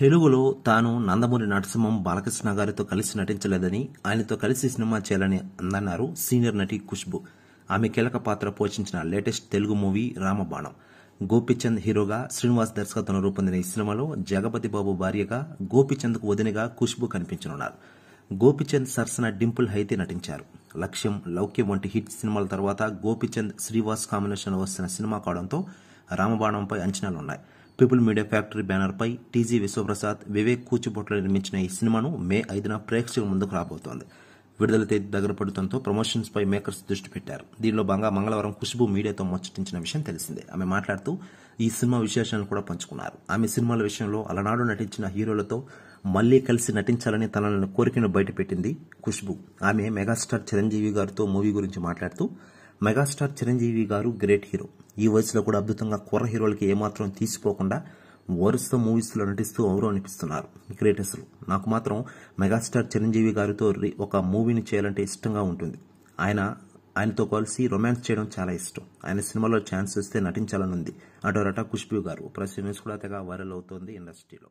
తెలుగులో తాను నందమూరి నరసింహం బాలకృష్ణ గారితో కలిసి నటించలేదని ఆయనతో కలిసి సినిమా చేయాలని అందన్నారు సీనియర్ నటి ఖుష్బు ఆమె కీలక పాత్ర పోషించిన లేటెస్ట్ తెలుగు మూవీ రామబాణం గోపిచంద్ హీరోగా శ్రీనివాస్ దర్శకత్వంలో రూపొందిన ఈ సినిమాలో జగపతి బాబు భార్యగా గోపిచంద్కు వదినగా ఖుష్బు కనిపించనున్నారు గోపిచంద్ సరసన డింపుల్ హైతే నటించారు లక్ష్యం లౌక్యం వంటి హిట్ సినిమాల తర్వాత గోపిచంద్ శ్రీవాస్ కాంబినేషన్ వస్తున్న సినిమా కావడంతో రామబాణంపై అంచనాలున్నాయి పీపుల్ మీడియా ఫ్యాక్టరీ బ్యానర్పై టీజీ విశ్వప్రసాద్ వివేక్ కూచిపోట్ల నిర్మించిన ఈ సినిమాను మే ఐదున ప్రేక్షకుల ముందుకు రాబోతోంది విడుదల తేదీ దగ్గర పడుతుందో ప్రమోషన్స్ పై మేకర్స్ దృష్టి పెట్టారు దీనిలో భాగంగా మంగళవారం ఖుష్బు మీడియాతో ముచ్చటించిన విషయం తెలిసిందే ఆమె మాట్లాడుతూ ఈ సినిమా విశేషాలను కూడా పంచుకున్నారు ఆమె సినిమాల విషయంలో అలనాడు నటించిన హీరోలతో మళ్లీ కలిసి నటించాలని తనలను కోరికను బయటపెట్టింది ఖుష్బు ఆమె మెగాస్టార్ చిరంజీవి గారితో మూవీ గురించి మాట్లాడుతూ మెగాస్టార్ చిరంజీవి గారు గ్రేట్ హీరో ఈ వయసులో కూడా అద్భుతంగా కుర్ర హీరోలకి ఏమాత్రం తీసిపోకుండా వరుస మూవీస్లో నటిస్తూ అనిపిస్తున్నారు క్రియేటర్స్లు నాకు మాత్రం మెగాస్టార్ చిరంజీవి గారితో ఒక మూవీని చేయాలంటే ఇష్టంగా ఉంటుంది ఆయన ఆయనతో కలిసి రొమాన్స్ చేయడం చాలా ఇష్టం ఆయన సినిమాలో ఛాన్స్ వస్తే నటించాలనుంది అటోరట కుష్బీ గారు ప్రస్తుతం కూడా తెగ వైరల్ అవుతోంది ఇండస్ట్రీలో